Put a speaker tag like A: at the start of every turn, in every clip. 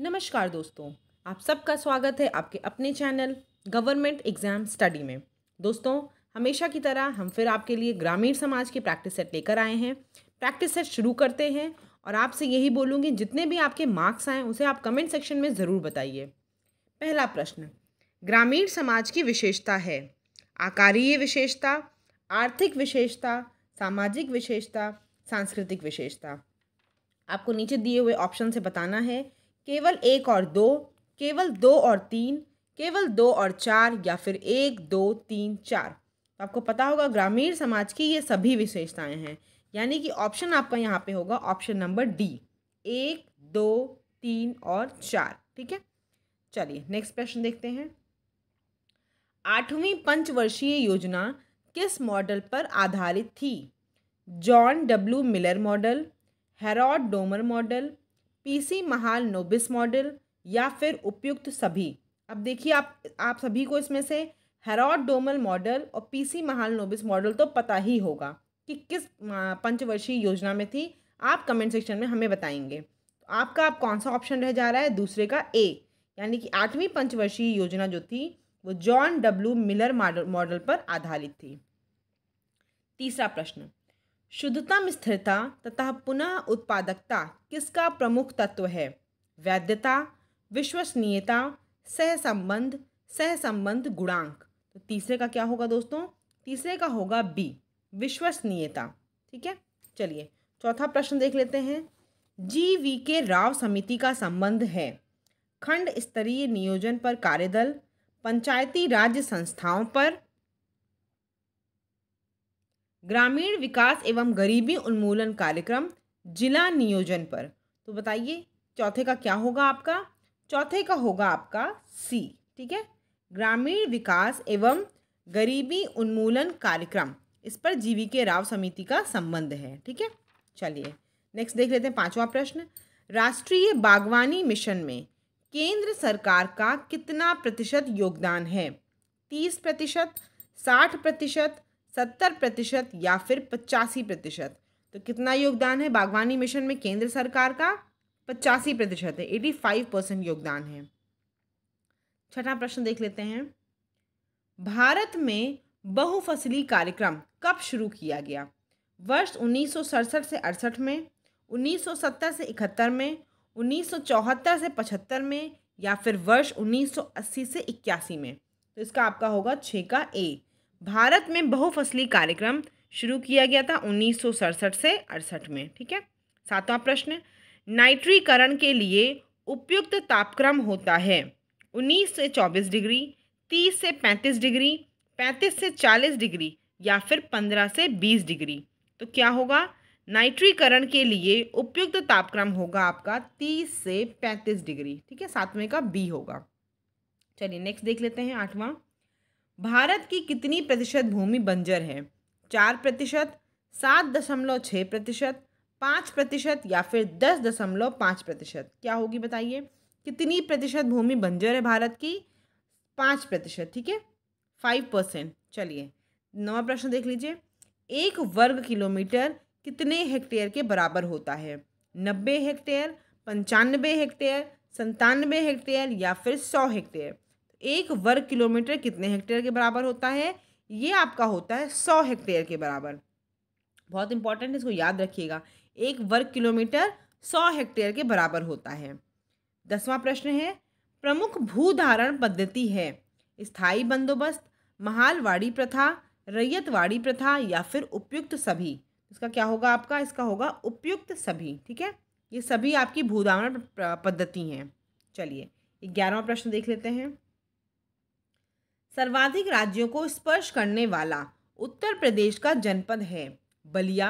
A: नमस्कार दोस्तों आप सबका स्वागत है आपके अपने चैनल गवर्नमेंट एग्ज़ाम स्टडी में दोस्तों हमेशा की तरह हम फिर आपके लिए ग्रामीण समाज के प्रैक्टिस सेट लेकर आए हैं प्रैक्टिस सेट शुरू करते हैं और आपसे यही बोलूँगी जितने भी आपके मार्क्स आएँ उसे आप कमेंट सेक्शन में ज़रूर बताइए पहला प्रश्न ग्रामीण समाज की विशेषता है आकारीय विशेषता आर्थिक विशेषता सामाजिक विशेषता सांस्कृतिक विशेषता आपको नीचे दिए हुए ऑप्शन से बताना है केवल एक और दो केवल दो और तीन केवल दो और चार या फिर एक दो तीन चार तो आपको पता होगा ग्रामीण समाज की ये सभी विशेषताएं हैं यानी कि ऑप्शन आपका यहाँ पे होगा ऑप्शन नंबर डी एक दो तीन और चार ठीक है चलिए नेक्स्ट प्रश्न देखते हैं आठवीं पंचवर्षीय योजना किस मॉडल पर आधारित थी John W Miller model Harrod Domar model P C Mahalanobis model या फिर उपयुक्त सभी अब देखिए आप आप सभी को इसमें से हेरॉड डोमल मॉडल और पीसी महाल नोबिस मॉडल तो पता ही होगा कि किस पंचवर्षीय योजना में थी आप कमेंट सेक्शन में हमें बताएंगे तो आपका आप कौन सा ऑप्शन रह जा रहा है दूसरे का ए यानी कि आठवीं पंचवर्षीय योजना जो थी वो जॉन डब्ल्यू मिलर मॉडल पर आधारित थी तीसरा प्रश्न शुद्धता में स्थिरता तथा पुनः उत्पादकता किसका प्रमुख तत्व है वैधता विश्वसनीयता सहसंबंध सहसंबंध गुणांक तो तीसरे का क्या होगा दोस्तों तीसरे का होगा बी विश्वसनीयता ठीक है चलिए चौथा प्रश्न देख लेते हैं जी वी के राव समिति का संबंध है खंड स्तरीय नियोजन पर कार्यदल पंचायती राज्य संस्थाओं पर ग्रामीण विकास एवं गरीबी उन्मूलन कार्यक्रम जिला नियोजन पर तो बताइए चौथे का क्या होगा आपका चौथे का होगा आपका सी ठीक है ग्रामीण विकास एवं गरीबी उन्मूलन कार्यक्रम इस पर जीवी के राव समिति का संबंध है ठीक है चलिए नेक्स्ट देख लेते हैं पांचवा प्रश्न राष्ट्रीय बागवानी मिशन में केंद्र सरकार का कितना प्रतिशत योगदान है तीस प्रतिशत साठ प्रतिशत सत्तर प्रतिशत या फिर पचासी प्रतिशत तो कितना योगदान है बागवानी मिशन में केंद्र सरकार का पचासी प्रतिशत है एटी फाइव परसेंट योगदान है छठा प्रश्न देख लेते हैं भारत में बहुफसली कार्यक्रम कब शुरू किया गया वर्ष उन्नीस से अड़सठ में 1970 से इकहत्तर में 1974 से पचहत्तर में या फिर वर्ष 1980 से इक्यासी में तो इसका आपका होगा छः का ए भारत में बहुफसली कार्यक्रम शुरू किया गया था उन्नीस से अड़सठ में ठीक है सातवां प्रश्न नाइट्रीकरण के लिए उपयुक्त तापक्रम होता है 19 से 24 डिग्री 30 से 35 डिग्री 35 से 40 डिग्री या फिर 15 से 20 डिग्री तो क्या होगा नाइट्रीकरण के लिए उपयुक्त तापक्रम होगा आपका 30 से 35 डिग्री ठीक है सातवें का बी होगा चलिए नेक्स्ट देख लेते हैं आठवां भारत की कितनी प्रतिशत भूमि बंजर है चार प्रतिशत सात दशमलव छः प्रतिशत पाँच प्रतिशत या फिर दस दशमलव पाँच प्रतिशत क्या होगी बताइए कितनी प्रतिशत भूमि बंजर है भारत की पाँच प्रतिशत ठीक है फाइव परसेंट चलिए नवा प्रश्न देख लीजिए एक वर्ग किलोमीटर कितने हेक्टेयर के बराबर होता है नब्बे हेक्टेयर पंचानबे हेक्टेयर संतानवे हेक्टेयर या फिर सौ हेक्टेयर एक वर्ग किलोमीटर कितने हेक्टेयर के बराबर होता है ये आपका होता है सौ हेक्टेयर के बराबर बहुत इंपॉर्टेंट है इसको याद रखिएगा एक वर्ग किलोमीटर सौ हेक्टेयर के बराबर होता है दसवां प्रश्न है प्रमुख भूधारण पद्धति है स्थाई बंदोबस्त महालवाड़ी प्रथा रैयतवाड़ी प्रथा या फिर उपयुक्त सभी इसका क्या होगा आपका इसका होगा उपयुक्त सभी ठीक है ये सभी आपकी भूधारण पद्धति हैं चलिए ग्यारहवा प्रश्न देख लेते हैं सर्वाधिक राज्यों को स्पर्श करने वाला उत्तर प्रदेश का जनपद है बलिया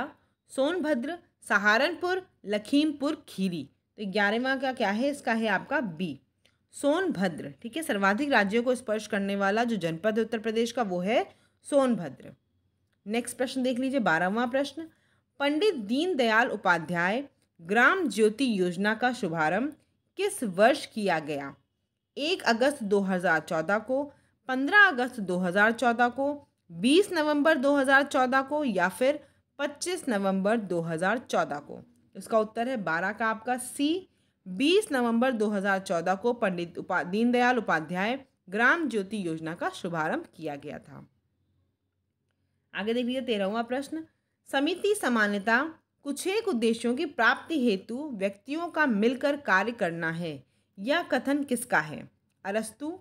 A: सोनभद्र सहारनपुर लखीमपुर खीरी तो ग्यारहवा का क्या है इसका है आपका बी सोनभद्र ठीक है सर्वाधिक राज्यों को स्पर्श करने वाला जो जनपद है उत्तर प्रदेश का वो है सोनभद्र नेक्स्ट प्रश्न देख लीजिए बारहवा प्रश्न पंडित दीनदयाल उपाध्याय ग्राम ज्योति योजना का शुभारंभ किस वर्ष किया गया एक अगस्त 2014 को 15 अगस्त 2014 को 20 नवंबर 2014 को या फिर 25 नवंबर 2014 को इसका उत्तर है 12 का आपका सी 20 नवंबर 2014 को पंडित उपा दीनदयाल उपाध्याय ग्राम ज्योति योजना का शुभारंभ किया गया था आगे देख लीजिए तेरहवा प्रश्न समिति सामान्यता कुछ एक उद्देश्यों की प्राप्ति हेतु व्यक्तियों का मिलकर कार्य करना है यह कथन किसका है अरस्तु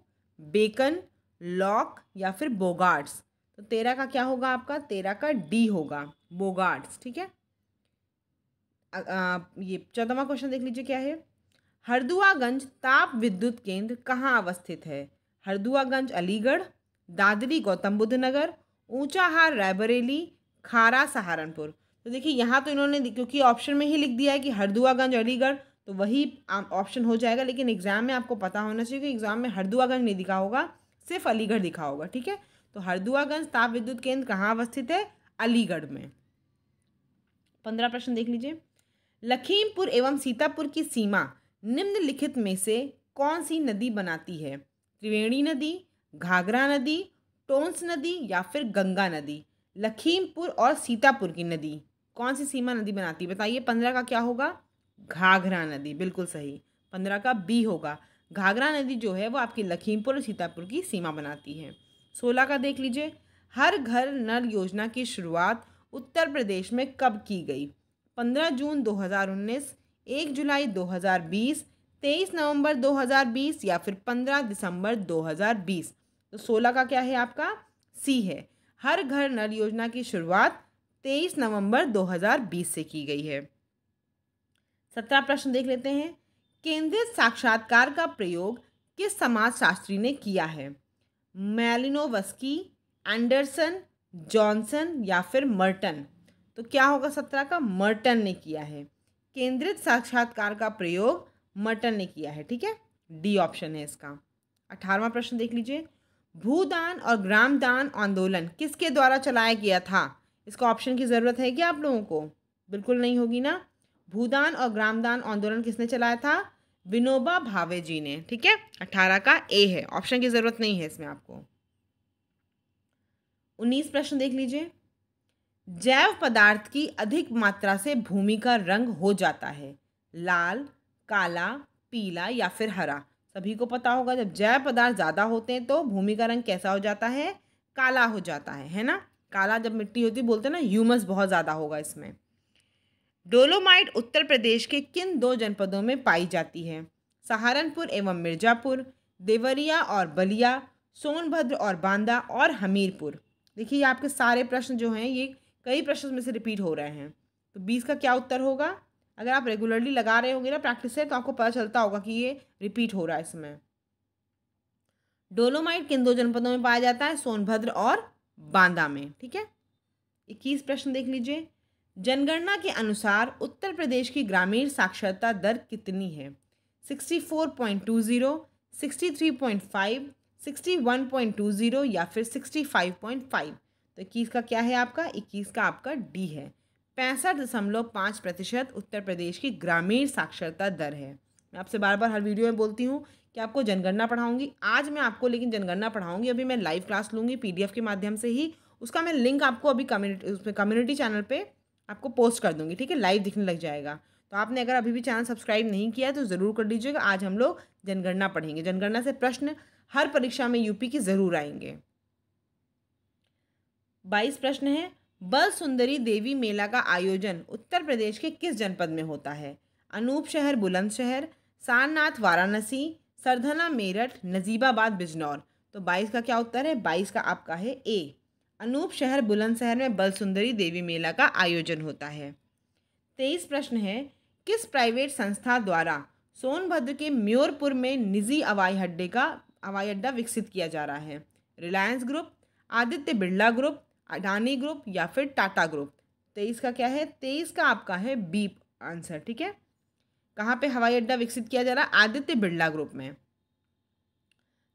A: बेकन लॉक या फिर बोगार्ड्स तो तेरह का क्या होगा आपका तेरह का डी होगा बोगार्ड्स ठीक है ये चौदहवा क्वेश्चन देख लीजिए क्या है हरदुआगंज ताप विद्युत केंद्र कहाँ अवस्थित है हरदुआगंज अलीगढ़ दादरी गौतम बुद्ध नगर ऊंचाहार रायबरेली खारा सहारनपुर तो देखिए यहाँ तो इन्होंने क्योंकि ऑप्शन में ही लिख दिया है कि हरदुआगंज अलीगढ़ तो वही ऑप्शन हो जाएगा लेकिन एग्ज़ाम में आपको पता होना चाहिए कि एग्ज़ाम में हरदुआगंज नहीं दिखा होगा सिर्फ अलीगढ़ लिखा होगा ठीक है तो हरदुआगंज ताप विद्युत केंद्र कहाँ अवस्थित है अलीगढ़ में पंद्रह प्रश्न देख लीजिए लखीमपुर एवं सीतापुर की सीमा निम्नलिखित में से कौन सी नदी बनाती है त्रिवेणी नदी घाघरा नदी टोंस नदी या फिर गंगा नदी लखीमपुर और सीतापुर की नदी कौन सी सीमा नदी बनाती है बताइए पंद्रह का क्या होगा घाघरा नदी बिल्कुल सही पंद्रह का बी होगा घाघरा नदी जो है वो आपकी लखीमपुर और सीतापुर की सीमा बनाती है सोलह का देख लीजिए हर घर नल योजना की शुरुआत उत्तर प्रदेश में कब की गई पंद्रह जून 2019, एक जुलाई 2020, तेईस नवंबर बीस या फिर पंद्रह दिसंबर 2020 तो सोलह का क्या है आपका सी है हर घर नल योजना की शुरुआत तेईस नवंबर बीस से की गई है सत्रह प्रश्न देख लेते हैं केंद्रित साक्षात्कार का प्रयोग किस समाजशास्त्री ने किया है मैलिनोवस्की एंडरसन जॉनसन या फिर मर्टन तो क्या होगा सत्रह का मर्टन ने किया है केंद्रित साक्षात्कार का प्रयोग मर्टन ने किया है ठीक है डी ऑप्शन है इसका अठारवा प्रश्न देख लीजिए भूदान और ग्रामदान आंदोलन किसके द्वारा चलाया गया था इसका ऑप्शन की ज़रूरत है क्या आप लोगों को बिल्कुल नहीं होगी ना भूदान और ग्रामदान आंदोलन किसने चलाया था विनोबा भावे जी ने ठीक है अठारह का ए है ऑप्शन की ज़रूरत नहीं है इसमें आपको उन्नीस प्रश्न देख लीजिए जैव पदार्थ की अधिक मात्रा से भूमि का रंग हो जाता है लाल काला पीला या फिर हरा सभी को पता होगा जब जैव पदार्थ ज़्यादा होते हैं तो भूमि का रंग कैसा हो जाता है काला हो जाता है है ना काला जब मिट्टी होती बोलते हैं ना ह्यूमस बहुत ज़्यादा होगा इसमें डोलोमाइट उत्तर प्रदेश के किन दो जनपदों में पाई जाती है सहारनपुर एवं मिर्जापुर देवरिया और बलिया सोनभद्र और बांदा और हमीरपुर देखिए आपके सारे प्रश्न जो हैं ये कई प्रश्नों में से रिपीट हो रहे हैं तो बीस का क्या उत्तर होगा अगर आप रेगुलरली लगा रहे होंगे ना प्रैक्टिस से तो आपको पता चलता होगा कि ये रिपीट हो रहा है इसमें डोलोमाइट किन दो जनपदों में पाया जाता है सोनभद्र और बांदा में ठीक है इक्कीस प्रश्न देख लीजिए जनगणना के अनुसार उत्तर प्रदेश की ग्रामीण साक्षरता दर कितनी है 64.20, 63.5, 61.20 या फिर 65.5 तो इक्कीस का क्या है आपका इक्कीस का आपका डी है पैंसठ दशमलव पाँच प्रतिशत उत्तर प्रदेश की ग्रामीण साक्षरता दर है मैं आपसे बार बार हर वीडियो में बोलती हूँ कि आपको जनगणना पढ़ाऊँगी आज मैं आपको लेकिन जनगणना पढ़ाऊँगी अभी मैं लाइव क्लास लूँगी पीडीएफ के माध्यम से ही उसका मैं लिंक आपको अभी कम्युनिटी उसमें कम्युनिटी चैनल पर आपको पोस्ट कर दूँगी ठीक है लाइव दिखने लग जाएगा तो आपने अगर अभी भी चैनल सब्सक्राइब नहीं किया तो ज़रूर कर लीजिएगा आज हम लोग जनगणना पढ़ेंगे जनगणना से प्रश्न हर परीक्षा में यूपी की ज़रूर आएंगे बाईस प्रश्न है बल सुंदरी देवी मेला का आयोजन उत्तर प्रदेश के किस जनपद में होता है अनूप शहर बुलंदशहर सारनाथ वाराणसी सरधना मेरठ नजीबाबाद बिजनौर तो बाईस का क्या उत्तर है बाईस का आपका है ए अनूप शहर बुलंदशहर में बलसुंदरी देवी मेला का आयोजन होता है तेईस प्रश्न है किस प्राइवेट संस्था द्वारा सोनभद्र के म्योरपुर में निजी हवाई अड्डे का हवाई अड्डा विकसित किया जा रहा है Reliance group Aditya Birla group Adani group या फिर टाटा ग्रुप तेईस का क्या है तेईस का आपका है बीप आंसर ठीक है कहाँ पे हवाई अड्डा विकसित किया जा रहा है आदित्य बिरला ग्रुप में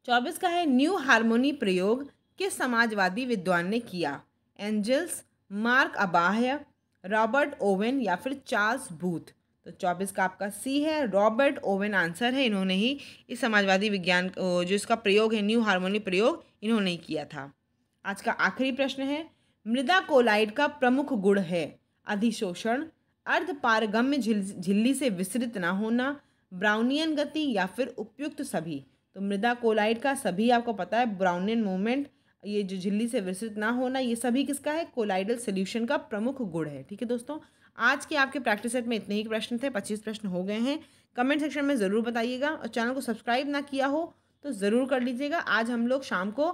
A: चौबीस का है न्यू हारमोनी प्रयोग के समाजवादी विद्वान ने किया एंजल्स मार्क अबाह्य रॉबर्ट ओवन या फिर चार्ल्स बूथ तो चौबीस का आपका सी है रॉबर्ट ओवेन आंसर है इन्होंने ही इस समाजवादी विज्ञान जो इसका प्रयोग है न्यू हार्मोनी प्रयोग इन्होंने किया था आज का आखिरी प्रश्न है मृदा कोलाइड का प्रमुख गुण है अधिशोषण अर्ध पारगम्य झिल्ली से विस्तृत ना होना ब्राउनियन गति या फिर उपयुक्त सभी तो मृदा कोलाइड का सभी आपको पता है ब्राउनियन मूवमेंट ये जो झिल्ली से विसरित ना होना ये सभी किसका है कोलाइडल सोल्यूशन का प्रमुख गुण है ठीक है दोस्तों आज के आपके प्रैक्टिस सेट में इतने ही प्रश्न थे पच्चीस प्रश्न हो गए हैं कमेंट सेक्शन में ज़रूर बताइएगा और चैनल को सब्सक्राइब ना किया हो तो ज़रूर कर लीजिएगा आज हम लोग शाम को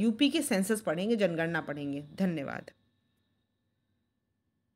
A: यूपी के सेंसस पढ़ेंगे जनगणना पढ़ेंगे धन्यवाद